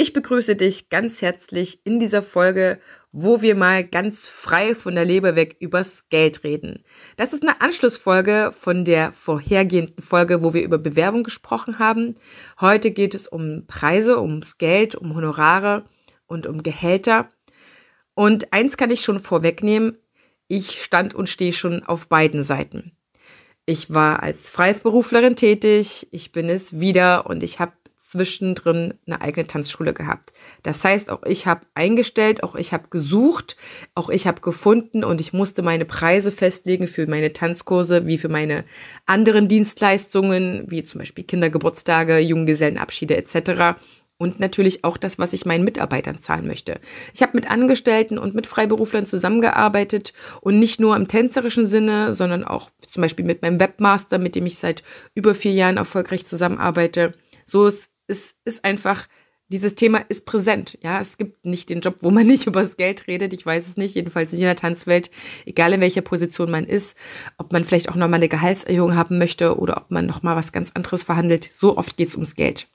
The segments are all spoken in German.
Ich begrüße dich ganz herzlich in dieser Folge, wo wir mal ganz frei von der Leber weg übers Geld reden. Das ist eine Anschlussfolge von der vorhergehenden Folge, wo wir über Bewerbung gesprochen haben. Heute geht es um Preise, ums Geld, um Honorare und um Gehälter. Und eins kann ich schon vorwegnehmen, ich stand und stehe schon auf beiden Seiten. Ich war als Freiberuflerin tätig, ich bin es wieder und ich habe zwischendrin eine eigene Tanzschule gehabt. Das heißt, auch ich habe eingestellt, auch ich habe gesucht, auch ich habe gefunden und ich musste meine Preise festlegen für meine Tanzkurse, wie für meine anderen Dienstleistungen, wie zum Beispiel Kindergeburtstage, Junggesellenabschiede etc und natürlich auch das, was ich meinen Mitarbeitern zahlen möchte. Ich habe mit Angestellten und mit Freiberuflern zusammengearbeitet und nicht nur im tänzerischen Sinne, sondern auch zum Beispiel mit meinem Webmaster, mit dem ich seit über vier Jahren erfolgreich zusammenarbeite. So ist es ist einfach, dieses Thema ist präsent. Ja, es gibt nicht den Job, wo man nicht über das Geld redet. Ich weiß es nicht. Jedenfalls nicht in der Tanzwelt. Egal in welcher Position man ist, ob man vielleicht auch nochmal eine Gehaltserhöhung haben möchte oder ob man nochmal was ganz anderes verhandelt. So oft geht es ums Geld.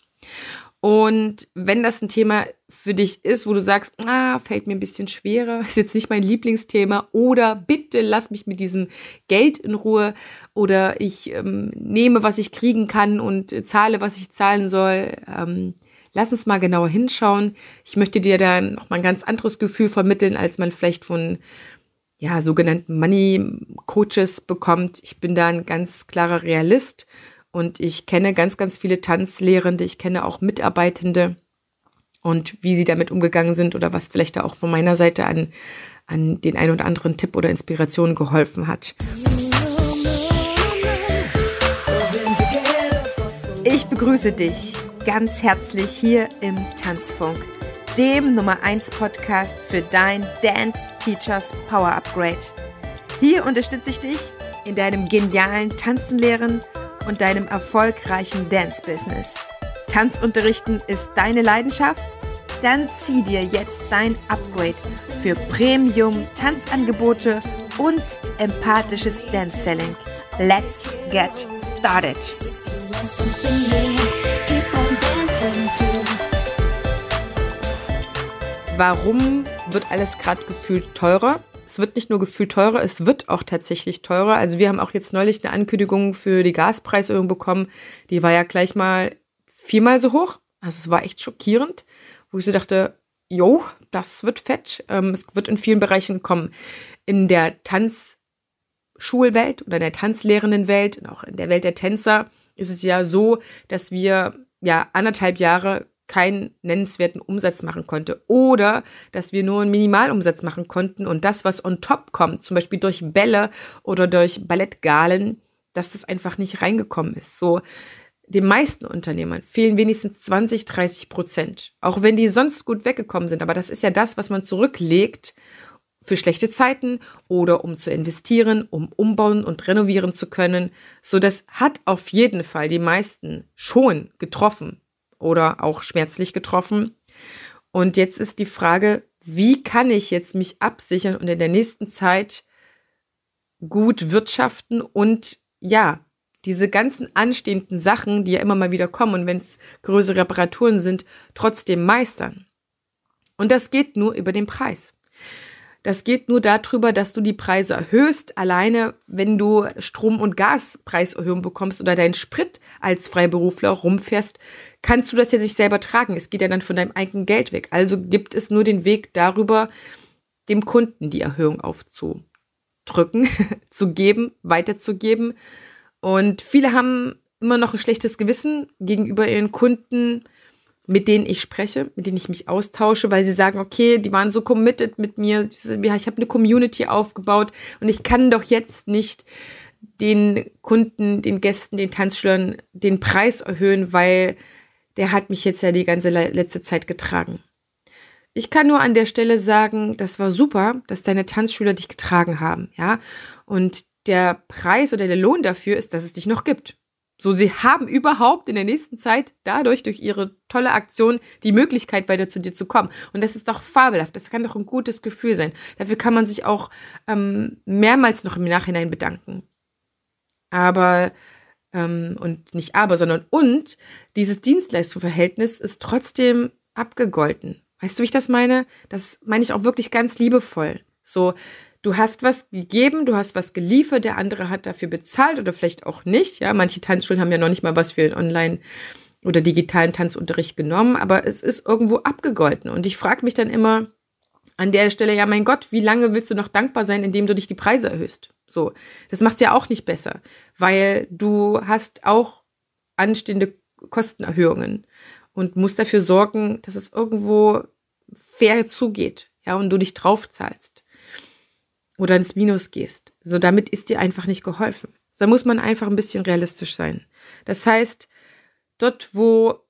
Und wenn das ein Thema für dich ist, wo du sagst, ah, fällt mir ein bisschen schwerer, ist jetzt nicht mein Lieblingsthema oder bitte lass mich mit diesem Geld in Ruhe oder ich ähm, nehme, was ich kriegen kann und äh, zahle, was ich zahlen soll, ähm, lass uns mal genauer hinschauen. Ich möchte dir da nochmal ein ganz anderes Gefühl vermitteln, als man vielleicht von ja, sogenannten Money Coaches bekommt. Ich bin da ein ganz klarer Realist und ich kenne ganz, ganz viele Tanzlehrende, ich kenne auch Mitarbeitende und wie sie damit umgegangen sind oder was vielleicht da auch von meiner Seite an, an den einen oder anderen Tipp oder Inspiration geholfen hat. Ich begrüße dich ganz herzlich hier im Tanzfunk, dem Nummer 1 Podcast für dein Dance Teachers Power Upgrade. Hier unterstütze ich dich in deinem genialen Tanzenlehren und deinem erfolgreichen Dance-Business. Tanzunterrichten ist deine Leidenschaft? Dann zieh dir jetzt dein Upgrade für Premium-Tanzangebote und empathisches Dance-Selling. Let's get started! Warum wird alles gerade gefühlt teurer? es wird nicht nur gefühlt teurer, es wird auch tatsächlich teurer. Also wir haben auch jetzt neulich eine Ankündigung für die Gaspreiserhöhung bekommen. Die war ja gleich mal viermal so hoch. Also es war echt schockierend, wo ich so dachte, jo, das wird fett. Ähm, es wird in vielen Bereichen kommen. In der Tanzschulwelt oder in der Tanzlehrendenwelt und auch in der Welt der Tänzer ist es ja so, dass wir ja anderthalb Jahre keinen nennenswerten Umsatz machen konnte oder dass wir nur einen Minimalumsatz machen konnten und das, was on top kommt, zum Beispiel durch Bälle oder durch Ballettgalen, dass das einfach nicht reingekommen ist. So den meisten Unternehmern fehlen wenigstens 20, 30 Prozent, auch wenn die sonst gut weggekommen sind. Aber das ist ja das, was man zurücklegt für schlechte Zeiten oder um zu investieren, um umbauen und renovieren zu können. So, das hat auf jeden Fall die meisten schon getroffen, oder auch schmerzlich getroffen. Und jetzt ist die Frage, wie kann ich jetzt mich absichern und in der nächsten Zeit gut wirtschaften und ja, diese ganzen anstehenden Sachen, die ja immer mal wieder kommen und wenn es größere Reparaturen sind, trotzdem meistern. Und das geht nur über den Preis. Das geht nur darüber, dass du die Preise erhöhst. Alleine, wenn du Strom- und Gaspreiserhöhung bekommst oder deinen Sprit als Freiberufler rumfährst, kannst du das ja sich selber tragen. Es geht ja dann von deinem eigenen Geld weg. Also gibt es nur den Weg darüber, dem Kunden die Erhöhung aufzudrücken, zu geben, weiterzugeben. Und viele haben immer noch ein schlechtes Gewissen gegenüber ihren Kunden, mit denen ich spreche, mit denen ich mich austausche, weil sie sagen, okay, die waren so committed mit mir, ich habe eine Community aufgebaut und ich kann doch jetzt nicht den Kunden, den Gästen, den Tanzschülern den Preis erhöhen, weil der hat mich jetzt ja die ganze letzte Zeit getragen. Ich kann nur an der Stelle sagen, das war super, dass deine Tanzschüler dich getragen haben, ja. Und der Preis oder der Lohn dafür ist, dass es dich noch gibt. So, sie haben überhaupt in der nächsten Zeit dadurch, durch ihre tolle Aktion, die Möglichkeit, weiter zu dir zu kommen. Und das ist doch fabelhaft. Das kann doch ein gutes Gefühl sein. Dafür kann man sich auch ähm, mehrmals noch im Nachhinein bedanken. Aber, ähm, und nicht aber, sondern und, dieses Dienstleistungsverhältnis ist trotzdem abgegolten. Weißt du, wie ich das meine? Das meine ich auch wirklich ganz liebevoll. So, du hast was gegeben, du hast was geliefert, der andere hat dafür bezahlt oder vielleicht auch nicht. Ja, manche Tanzschulen haben ja noch nicht mal was für online oder digitalen Tanzunterricht genommen, aber es ist irgendwo abgegolten. Und ich frage mich dann immer an der Stelle, ja, mein Gott, wie lange willst du noch dankbar sein, indem du dich die Preise erhöhst? So, das macht es ja auch nicht besser, weil du hast auch anstehende Kostenerhöhungen und musst dafür sorgen, dass es irgendwo fair zugeht, ja, und du dich drauf zahlst oder ins Minus gehst. So, damit ist dir einfach nicht geholfen. Da muss man einfach ein bisschen realistisch sein. Das heißt, dort, wo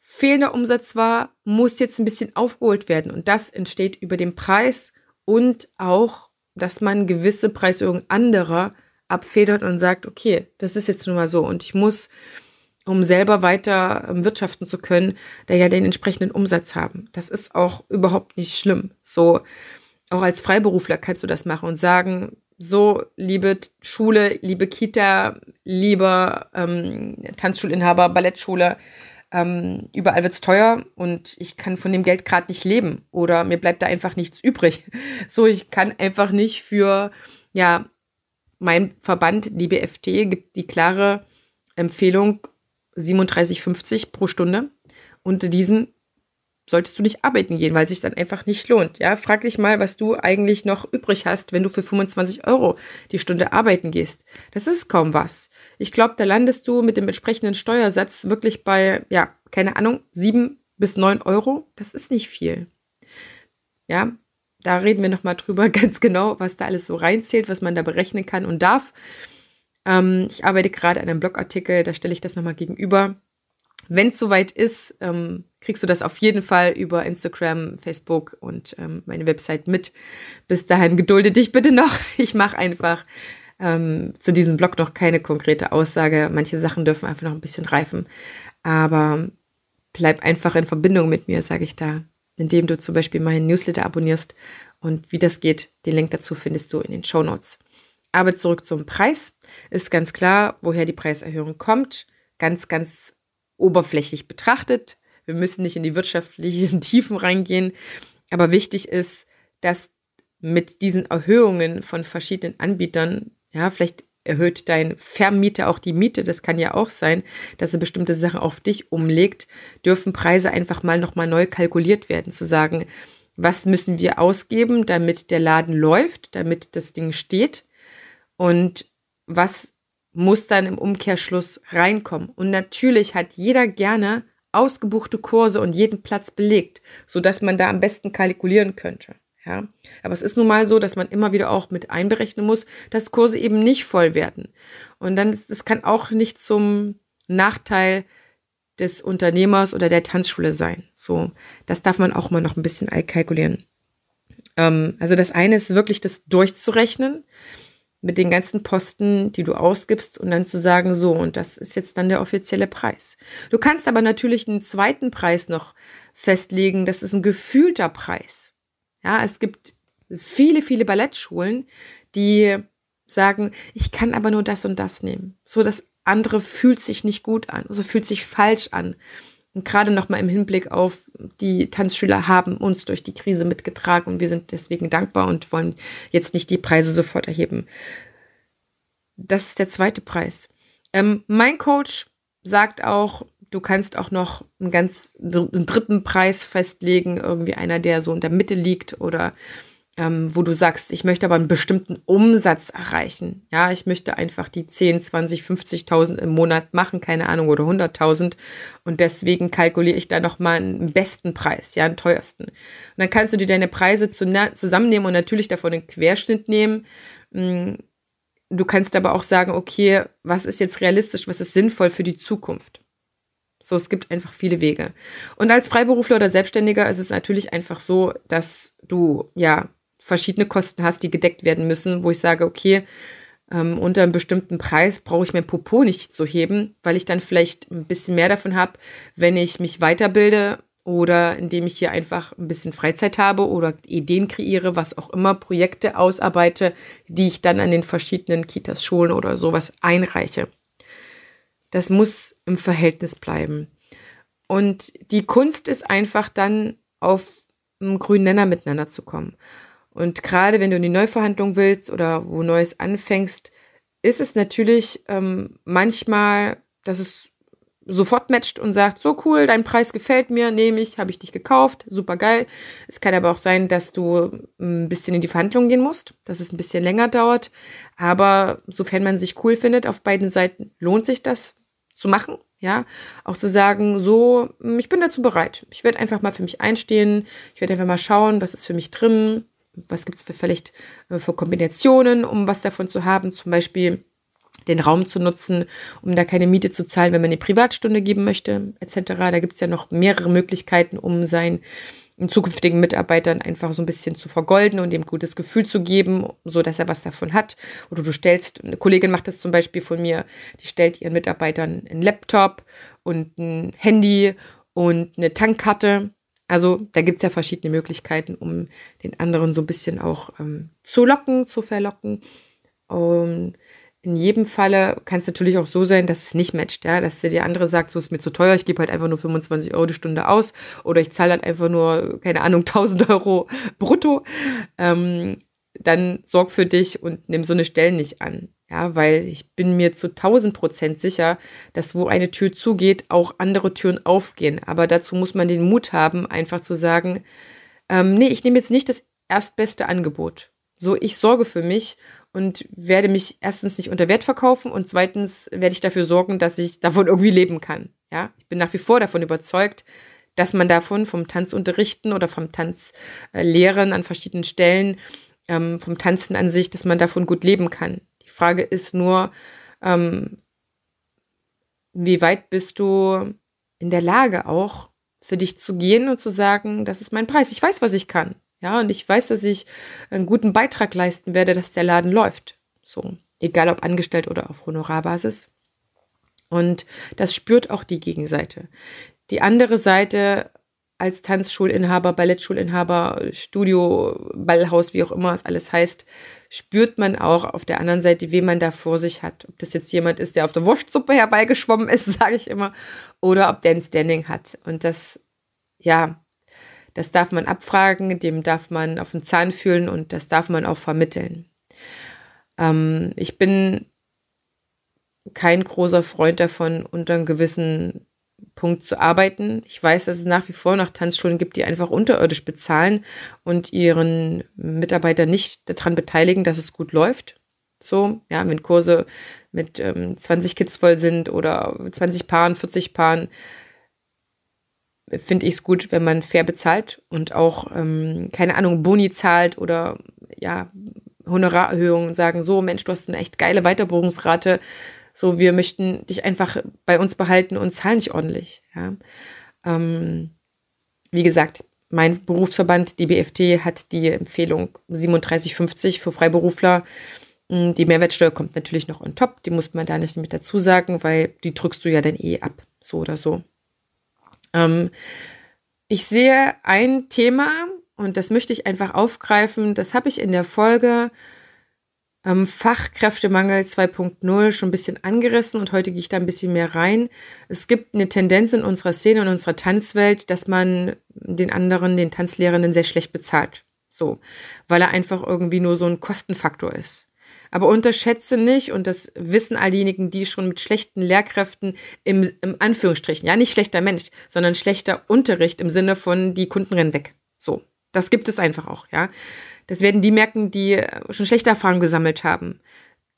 fehlender Umsatz war, muss jetzt ein bisschen aufgeholt werden. Und das entsteht über den Preis und auch, dass man gewisse Preiserhöhungen anderer abfedert und sagt, okay, das ist jetzt nun mal so und ich muss, um selber weiter ähm, wirtschaften zu können, da ja den entsprechenden Umsatz haben. Das ist auch überhaupt nicht schlimm. So, auch als Freiberufler kannst du das machen und sagen, so, liebe Schule, liebe Kita, lieber ähm, Tanzschulinhaber, Ballettschule, ähm, überall wird es teuer und ich kann von dem Geld gerade nicht leben oder mir bleibt da einfach nichts übrig. So, ich kann einfach nicht für, ja, mein Verband, die BFT, gibt die klare Empfehlung 37,50 pro Stunde. Unter diesem solltest du nicht arbeiten gehen, weil es sich dann einfach nicht lohnt. Ja, frag dich mal, was du eigentlich noch übrig hast, wenn du für 25 Euro die Stunde arbeiten gehst. Das ist kaum was. Ich glaube, da landest du mit dem entsprechenden Steuersatz wirklich bei, ja, keine Ahnung, sieben bis neun Euro. Das ist nicht viel. Ja, da reden wir nochmal drüber ganz genau, was da alles so reinzählt, was man da berechnen kann und darf. Ähm, ich arbeite gerade an einem Blogartikel, da stelle ich das nochmal gegenüber wenn es soweit ist, ähm, kriegst du das auf jeden Fall über Instagram, Facebook und ähm, meine Website mit. Bis dahin gedulde dich bitte noch. Ich mache einfach ähm, zu diesem Blog noch keine konkrete Aussage. Manche Sachen dürfen einfach noch ein bisschen reifen. Aber bleib einfach in Verbindung mit mir, sage ich da, indem du zum Beispiel meinen Newsletter abonnierst. Und wie das geht, den Link dazu findest du in den Show Notes. Aber zurück zum Preis. Ist ganz klar, woher die Preiserhöhung kommt. Ganz, ganz oberflächlich betrachtet. Wir müssen nicht in die wirtschaftlichen Tiefen reingehen. Aber wichtig ist, dass mit diesen Erhöhungen von verschiedenen Anbietern, ja, vielleicht erhöht dein Vermieter auch die Miete, das kann ja auch sein, dass er bestimmte Sachen auf dich umlegt, dürfen Preise einfach mal nochmal neu kalkuliert werden, zu sagen, was müssen wir ausgeben, damit der Laden läuft, damit das Ding steht und was muss dann im Umkehrschluss reinkommen. Und natürlich hat jeder gerne ausgebuchte Kurse und jeden Platz belegt, sodass man da am besten kalkulieren könnte. Ja, aber es ist nun mal so, dass man immer wieder auch mit einberechnen muss, dass Kurse eben nicht voll werden. Und dann, das kann auch nicht zum Nachteil des Unternehmers oder der Tanzschule sein. So, das darf man auch mal noch ein bisschen kalkulieren. Ähm, also das eine ist wirklich das durchzurechnen mit den ganzen Posten, die du ausgibst und dann zu sagen, so, und das ist jetzt dann der offizielle Preis. Du kannst aber natürlich einen zweiten Preis noch festlegen, das ist ein gefühlter Preis. Ja, es gibt viele, viele Ballettschulen, die sagen, ich kann aber nur das und das nehmen. So, das andere fühlt sich nicht gut an, so also fühlt sich falsch an. Und gerade nochmal im Hinblick auf die Tanzschüler haben uns durch die Krise mitgetragen und wir sind deswegen dankbar und wollen jetzt nicht die Preise sofort erheben. Das ist der zweite Preis. Ähm, mein Coach sagt auch, du kannst auch noch einen ganz einen dritten Preis festlegen, irgendwie einer, der so in der Mitte liegt oder ähm, wo du sagst, ich möchte aber einen bestimmten Umsatz erreichen. Ja, ich möchte einfach die 10, 20, 50.000 im Monat machen, keine Ahnung, oder 100.000. Und deswegen kalkuliere ich da nochmal einen besten Preis, ja, einen teuersten. Und dann kannst du dir deine Preise zusammennehmen und natürlich davon den Querschnitt nehmen. Mm, du kannst aber auch sagen, okay, was ist jetzt realistisch, was ist sinnvoll für die Zukunft? So, es gibt einfach viele Wege. Und als Freiberufler oder Selbstständiger ist es natürlich einfach so, dass du ja verschiedene Kosten hast, die gedeckt werden müssen, wo ich sage, okay, ähm, unter einem bestimmten Preis brauche ich mein Popo nicht zu heben, weil ich dann vielleicht ein bisschen mehr davon habe, wenn ich mich weiterbilde oder indem ich hier einfach ein bisschen Freizeit habe oder Ideen kreiere, was auch immer, Projekte ausarbeite, die ich dann an den verschiedenen Kitas, Schulen oder sowas einreiche. Das muss im Verhältnis bleiben. Und die Kunst ist einfach dann auf einen grünen Nenner miteinander zu kommen. Und gerade wenn du in die Neuverhandlung willst oder wo Neues anfängst, ist es natürlich ähm, manchmal, dass es sofort matcht und sagt, so cool, dein Preis gefällt mir, nehme ich, habe ich dich gekauft, super geil. Es kann aber auch sein, dass du ähm, ein bisschen in die Verhandlung gehen musst, dass es ein bisschen länger dauert. Aber sofern man sich cool findet, auf beiden Seiten lohnt sich das zu machen. Ja, auch zu sagen, so, hm, ich bin dazu bereit. Ich werde einfach mal für mich einstehen. Ich werde einfach mal schauen, was ist für mich drin was gibt es für vielleicht äh, für Kombinationen, um was davon zu haben, zum Beispiel den Raum zu nutzen, um da keine Miete zu zahlen, wenn man eine Privatstunde geben möchte, etc. Da gibt es ja noch mehrere Möglichkeiten, um seinen ähm, zukünftigen Mitarbeitern einfach so ein bisschen zu vergolden und ihm gutes Gefühl zu geben, so dass er was davon hat. Oder du stellst, eine Kollegin macht das zum Beispiel von mir, die stellt ihren Mitarbeitern einen Laptop und ein Handy und eine Tankkarte also da gibt es ja verschiedene Möglichkeiten, um den anderen so ein bisschen auch ähm, zu locken, zu verlocken. Und in jedem Falle kann es natürlich auch so sein, dass es nicht matcht, ja, dass der andere sagt, so ist mir zu teuer, ich gebe halt einfach nur 25 Euro die Stunde aus oder ich zahle halt einfach nur, keine Ahnung, 1000 Euro brutto. Ähm, dann sorg für dich und nimm so eine Stelle nicht an. Ja, weil ich bin mir zu 1000 Prozent sicher, dass wo eine Tür zugeht, auch andere Türen aufgehen. Aber dazu muss man den Mut haben, einfach zu sagen, ähm, nee, ich nehme jetzt nicht das erstbeste Angebot. So, ich sorge für mich und werde mich erstens nicht unter Wert verkaufen und zweitens werde ich dafür sorgen, dass ich davon irgendwie leben kann. Ja, ich bin nach wie vor davon überzeugt, dass man davon vom Tanzunterrichten oder vom Tanzlehren äh, an verschiedenen Stellen, ähm, vom Tanzen an sich, dass man davon gut leben kann. Frage ist nur, ähm, wie weit bist du in der Lage auch für dich zu gehen und zu sagen, das ist mein Preis. Ich weiß, was ich kann. Ja, und ich weiß, dass ich einen guten Beitrag leisten werde, dass der Laden läuft. So, egal ob angestellt oder auf Honorarbasis. Und das spürt auch die Gegenseite. Die andere Seite als Tanzschulinhaber, Ballettschulinhaber, Studio, Ballhaus, wie auch immer es alles heißt, spürt man auch auf der anderen Seite, wen man da vor sich hat. Ob das jetzt jemand ist, der auf der Wurstsuppe herbeigeschwommen ist, sage ich immer, oder ob der ein Standing hat. Und das, ja, das darf man abfragen, dem darf man auf den Zahn fühlen und das darf man auch vermitteln. Ähm, ich bin kein großer Freund davon, unter einem gewissen Punkt zu arbeiten. Ich weiß, dass es nach wie vor noch Tanzschulen gibt, die einfach unterirdisch bezahlen und ihren Mitarbeiter nicht daran beteiligen, dass es gut läuft. So, ja, wenn Kurse mit ähm, 20 Kids voll sind oder 20 Paaren, 40 Paaren, finde ich es gut, wenn man fair bezahlt und auch, ähm, keine Ahnung, Boni zahlt oder ja, Honorarerhöhungen sagen, so Mensch, du hast eine echt geile Weiterbuchungsrate. So, wir möchten dich einfach bei uns behalten und zahlen dich ordentlich. Ja. Ähm, wie gesagt, mein Berufsverband, die BFT, hat die Empfehlung 37,50 für Freiberufler. Hm, die Mehrwertsteuer kommt natürlich noch on top. Die muss man da nicht mit dazu sagen, weil die drückst du ja dann eh ab, so oder so. Ähm, ich sehe ein Thema und das möchte ich einfach aufgreifen. Das habe ich in der Folge ähm, Fachkräftemangel 2.0 schon ein bisschen angerissen und heute gehe ich da ein bisschen mehr rein. Es gibt eine Tendenz in unserer Szene, in unserer Tanzwelt, dass man den anderen, den Tanzlehrenden sehr schlecht bezahlt. So, weil er einfach irgendwie nur so ein Kostenfaktor ist. Aber unterschätze nicht, und das wissen all diejenigen, die schon mit schlechten Lehrkräften im, im Anführungsstrichen, ja, nicht schlechter Mensch, sondern schlechter Unterricht im Sinne von die Kunden rennen weg. So, das gibt es einfach auch, ja. Das werden die merken, die äh, schon schlechte Erfahrungen gesammelt haben.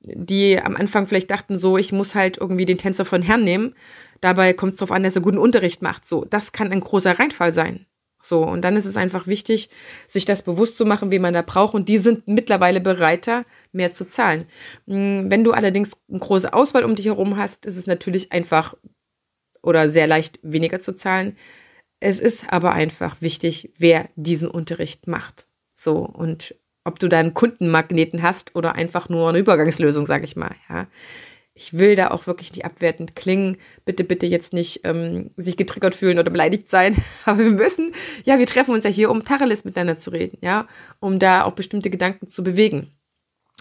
Die am Anfang vielleicht dachten, so, ich muss halt irgendwie den Tänzer von Herrn nehmen. Dabei kommt es darauf an, dass er guten Unterricht macht. So, das kann ein großer Reinfall sein. So, und dann ist es einfach wichtig, sich das bewusst zu machen, wie man da braucht. Und die sind mittlerweile bereiter, mehr zu zahlen. Hm, wenn du allerdings eine große Auswahl um dich herum hast, ist es natürlich einfach oder sehr leicht, weniger zu zahlen. Es ist aber einfach wichtig, wer diesen Unterricht macht. So, und ob du deinen Kundenmagneten hast oder einfach nur eine Übergangslösung, sage ich mal. Ja. Ich will da auch wirklich nicht abwertend klingen. Bitte, bitte jetzt nicht ähm, sich getriggert fühlen oder beleidigt sein. Aber wir müssen, ja, wir treffen uns ja hier, um Tacheles miteinander zu reden, ja, um da auch bestimmte Gedanken zu bewegen.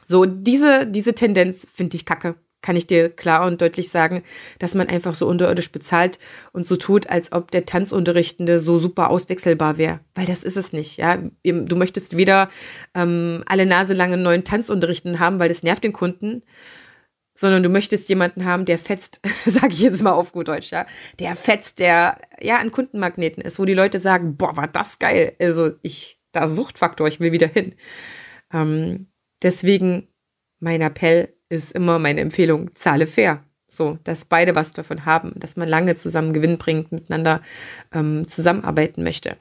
So, diese, diese Tendenz finde ich kacke kann ich dir klar und deutlich sagen, dass man einfach so unterirdisch bezahlt und so tut, als ob der Tanzunterrichtende so super auswechselbar wäre. Weil das ist es nicht, ja. Du möchtest weder ähm, alle Nase lang einen neuen Tanzunterrichtenden haben, weil das nervt den Kunden, sondern du möchtest jemanden haben, der fetzt, sage ich jetzt mal auf gut Deutsch, ja. Der fetzt, der ja ein Kundenmagneten ist, wo die Leute sagen, boah, war das geil. Also ich, da Suchtfaktor, ich will wieder hin. Ähm, deswegen mein Appell, ist immer meine Empfehlung, zahle fair. So, dass beide was davon haben, dass man lange zusammen Gewinn bringt, miteinander ähm, zusammenarbeiten möchte.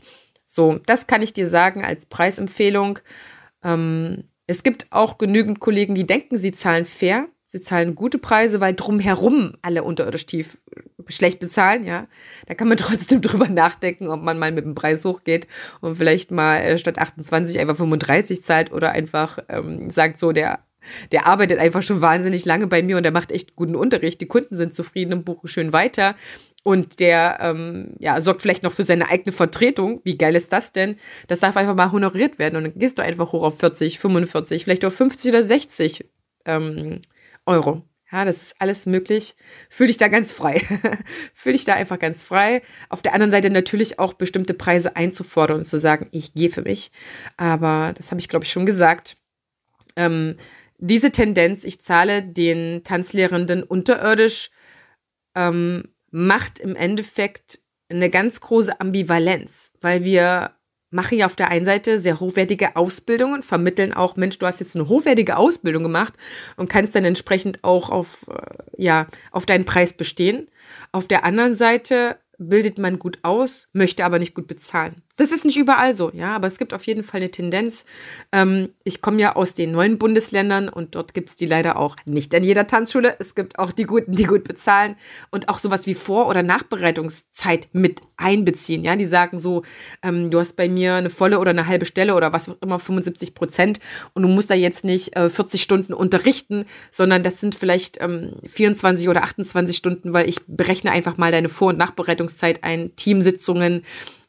So, das kann ich dir sagen als Preisempfehlung. Ähm, es gibt auch genügend Kollegen, die denken, sie zahlen fair, sie zahlen gute Preise, weil drumherum alle unterirdisch tief äh, schlecht bezahlen, ja. Da kann man trotzdem drüber nachdenken, ob man mal mit dem Preis hochgeht und vielleicht mal äh, statt 28 einfach 35 zahlt oder einfach ähm, sagt so, der der arbeitet einfach schon wahnsinnig lange bei mir und der macht echt guten Unterricht. Die Kunden sind zufrieden und buchen schön weiter. Und der ähm, ja, sorgt vielleicht noch für seine eigene Vertretung. Wie geil ist das denn? Das darf einfach mal honoriert werden. Und dann gehst du einfach hoch auf 40, 45, vielleicht auf 50 oder 60 ähm, Euro. Ja, das ist alles möglich. Fühl dich da ganz frei. Fühl dich da einfach ganz frei. Auf der anderen Seite natürlich auch bestimmte Preise einzufordern und zu sagen, ich gehe für mich. Aber das habe ich, glaube ich, schon gesagt. Ähm, diese Tendenz, ich zahle den Tanzlehrenden unterirdisch, ähm, macht im Endeffekt eine ganz große Ambivalenz, weil wir machen ja auf der einen Seite sehr hochwertige Ausbildungen, vermitteln auch, Mensch, du hast jetzt eine hochwertige Ausbildung gemacht und kannst dann entsprechend auch auf, äh, ja, auf deinen Preis bestehen. Auf der anderen Seite bildet man gut aus, möchte aber nicht gut bezahlen. Das ist nicht überall so, ja, aber es gibt auf jeden Fall eine Tendenz. Ähm, ich komme ja aus den neuen Bundesländern und dort gibt es die leider auch nicht in jeder Tanzschule. Es gibt auch die Guten, die gut bezahlen und auch sowas wie Vor- oder Nachbereitungszeit mit einbeziehen. Ja, die sagen so, ähm, du hast bei mir eine volle oder eine halbe Stelle oder was auch immer, 75 Prozent und du musst da jetzt nicht äh, 40 Stunden unterrichten, sondern das sind vielleicht ähm, 24 oder 28 Stunden, weil ich berechne einfach mal deine Vor- und Nachbereitungszeit ein, Teamsitzungen,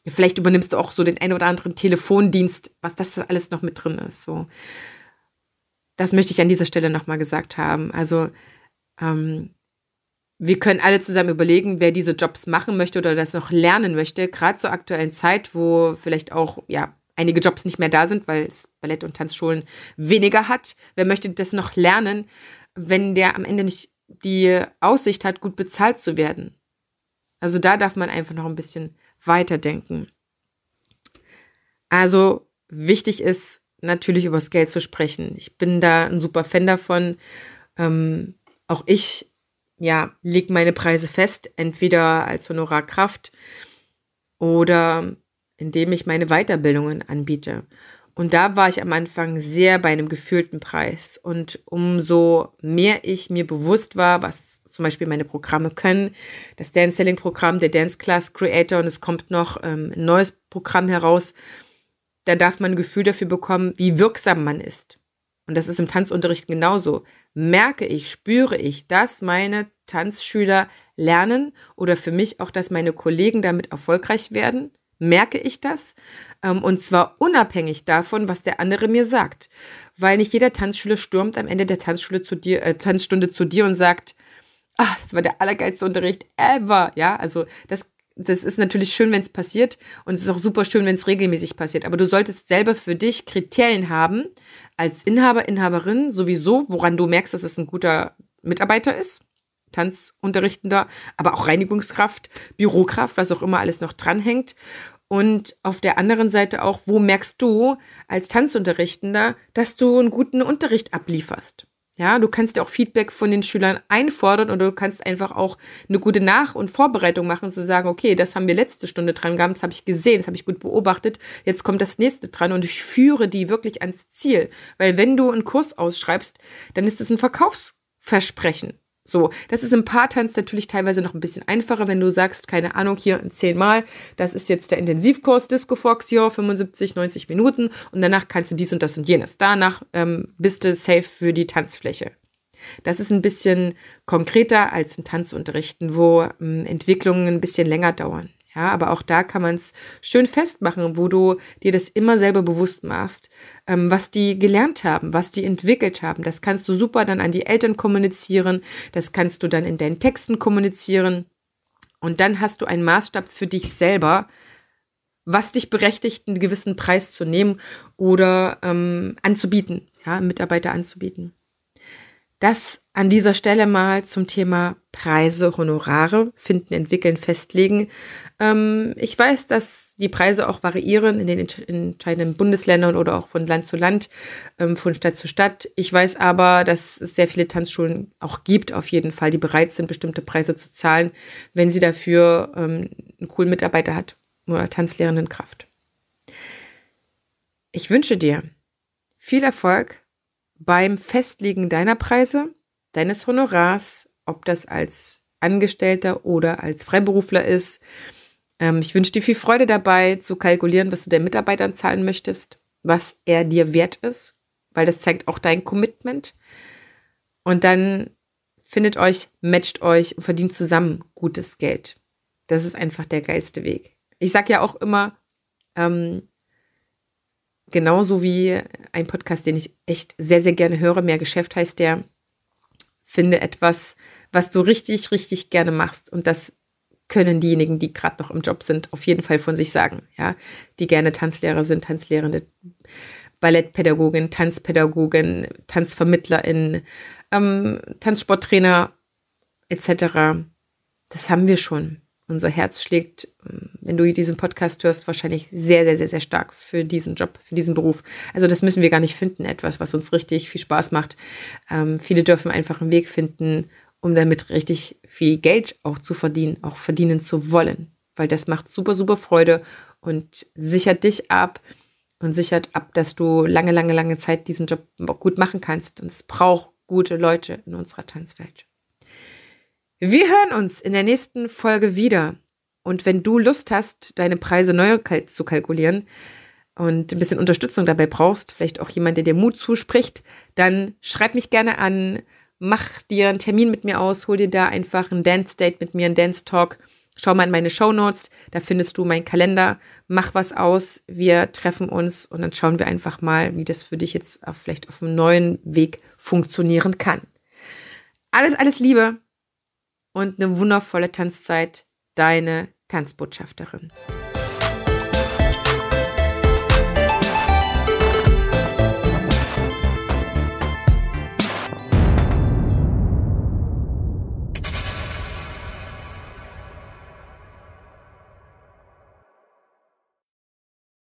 vielleicht übernimmst du auch so den ein oder anderen Telefondienst, was das alles noch mit drin ist. So. Das möchte ich an dieser Stelle nochmal gesagt haben. Also ähm, wir können alle zusammen überlegen, wer diese Jobs machen möchte oder das noch lernen möchte, gerade zur aktuellen Zeit, wo vielleicht auch, ja, einige Jobs nicht mehr da sind, weil es Ballett- und Tanzschulen weniger hat. Wer möchte das noch lernen, wenn der am Ende nicht die Aussicht hat, gut bezahlt zu werden? Also da darf man einfach noch ein bisschen weiterdenken. Also wichtig ist natürlich über das Geld zu sprechen. Ich bin da ein super Fan davon. Ähm, auch ich, ja, lege meine Preise fest, entweder als Honorarkraft oder indem ich meine Weiterbildungen anbiete. Und da war ich am Anfang sehr bei einem gefühlten Preis. Und umso mehr ich mir bewusst war, was zum Beispiel meine Programme können, das Dance Selling Programm, der Dance Class Creator und es kommt noch ähm, ein neues Programm heraus, da darf man ein Gefühl dafür bekommen, wie wirksam man ist. Und das ist im Tanzunterricht genauso. Merke ich, spüre ich, dass meine Tanzschüler lernen oder für mich auch, dass meine Kollegen damit erfolgreich werden, merke ich das. Ähm, und zwar unabhängig davon, was der andere mir sagt. Weil nicht jeder Tanzschüler stürmt am Ende der Tanzschule zu dir, äh, Tanzstunde zu dir und sagt, ach, das war der allergeilste Unterricht ever. Ja, also das, das ist natürlich schön, wenn es passiert. Und es ist auch super schön, wenn es regelmäßig passiert. Aber du solltest selber für dich Kriterien haben, als Inhaber, Inhaberin sowieso, woran du merkst, dass es ein guter Mitarbeiter ist. Tanzunterrichtender, aber auch Reinigungskraft, Bürokraft, was auch immer alles noch dranhängt. Und auf der anderen Seite auch, wo merkst du als Tanzunterrichtender, dass du einen guten Unterricht ablieferst? Ja, du kannst ja auch Feedback von den Schülern einfordern oder du kannst einfach auch eine gute Nach- und Vorbereitung machen, zu sagen, okay, das haben wir letzte Stunde dran gehabt, das habe ich gesehen, das habe ich gut beobachtet, jetzt kommt das nächste dran und ich führe die wirklich ans Ziel. Weil wenn du einen Kurs ausschreibst, dann ist es ein Verkaufsversprechen. So, das ist im Paartanz natürlich teilweise noch ein bisschen einfacher, wenn du sagst, keine Ahnung, hier zehnmal, das ist jetzt der Intensivkurs Disco Fox hier, 75, 90 Minuten und danach kannst du dies und das und jenes. Danach ähm, bist du safe für die Tanzfläche. Das ist ein bisschen konkreter als in Tanzunterrichten, wo ähm, Entwicklungen ein bisschen länger dauern. Ja, aber auch da kann man es schön festmachen, wo du dir das immer selber bewusst machst, ähm, was die gelernt haben, was die entwickelt haben. Das kannst du super dann an die Eltern kommunizieren, das kannst du dann in deinen Texten kommunizieren. Und dann hast du einen Maßstab für dich selber, was dich berechtigt, einen gewissen Preis zu nehmen oder ähm, anzubieten, ja, Mitarbeiter anzubieten. Das an dieser Stelle mal zum Thema Preise, Honorare, finden, entwickeln, festlegen. Ähm, ich weiß, dass die Preise auch variieren in den entscheidenden Bundesländern oder auch von Land zu Land, ähm, von Stadt zu Stadt. Ich weiß aber, dass es sehr viele Tanzschulen auch gibt, auf jeden Fall, die bereit sind, bestimmte Preise zu zahlen, wenn sie dafür ähm, einen coolen Mitarbeiter hat oder Tanzlehrenden Kraft. Ich wünsche dir viel Erfolg beim Festlegen deiner Preise, deines Honorars, ob das als Angestellter oder als Freiberufler ist. Ähm, ich wünsche dir viel Freude dabei, zu kalkulieren, was du den Mitarbeitern zahlen möchtest, was er dir wert ist, weil das zeigt auch dein Commitment. Und dann findet euch, matcht euch und verdient zusammen gutes Geld. Das ist einfach der geilste Weg. Ich sage ja auch immer, ähm, Genauso wie ein Podcast, den ich echt sehr, sehr gerne höre. Mehr Geschäft heißt der. Finde etwas, was du richtig, richtig gerne machst. Und das können diejenigen, die gerade noch im Job sind, auf jeden Fall von sich sagen. Ja, die gerne Tanzlehrer sind, Tanzlehrende, Ballettpädagogin, Tanzpädagogin, Tanzvermittlerin, ähm, Tanzsporttrainer etc. Das haben wir schon. Unser Herz schlägt, ähm, wenn du diesen Podcast hörst, wahrscheinlich sehr, sehr, sehr, sehr stark für diesen Job, für diesen Beruf. Also das müssen wir gar nicht finden, etwas, was uns richtig viel Spaß macht. Ähm, viele dürfen einfach einen Weg finden, um damit richtig viel Geld auch zu verdienen, auch verdienen zu wollen. Weil das macht super, super Freude und sichert dich ab und sichert ab, dass du lange, lange, lange Zeit diesen Job gut machen kannst. Und es braucht gute Leute in unserer Tanzwelt. Wir hören uns in der nächsten Folge wieder. Und wenn du Lust hast, deine Preise neu zu kalkulieren und ein bisschen Unterstützung dabei brauchst, vielleicht auch jemand, der dir Mut zuspricht, dann schreib mich gerne an, mach dir einen Termin mit mir aus, hol dir da einfach ein Dance Date mit mir, ein Dance Talk. Schau mal in meine Show Notes, da findest du meinen Kalender. Mach was aus, wir treffen uns und dann schauen wir einfach mal, wie das für dich jetzt auf, vielleicht auf einem neuen Weg funktionieren kann. Alles, alles Liebe und eine wundervolle Tanzzeit deine Tanzbotschafterin.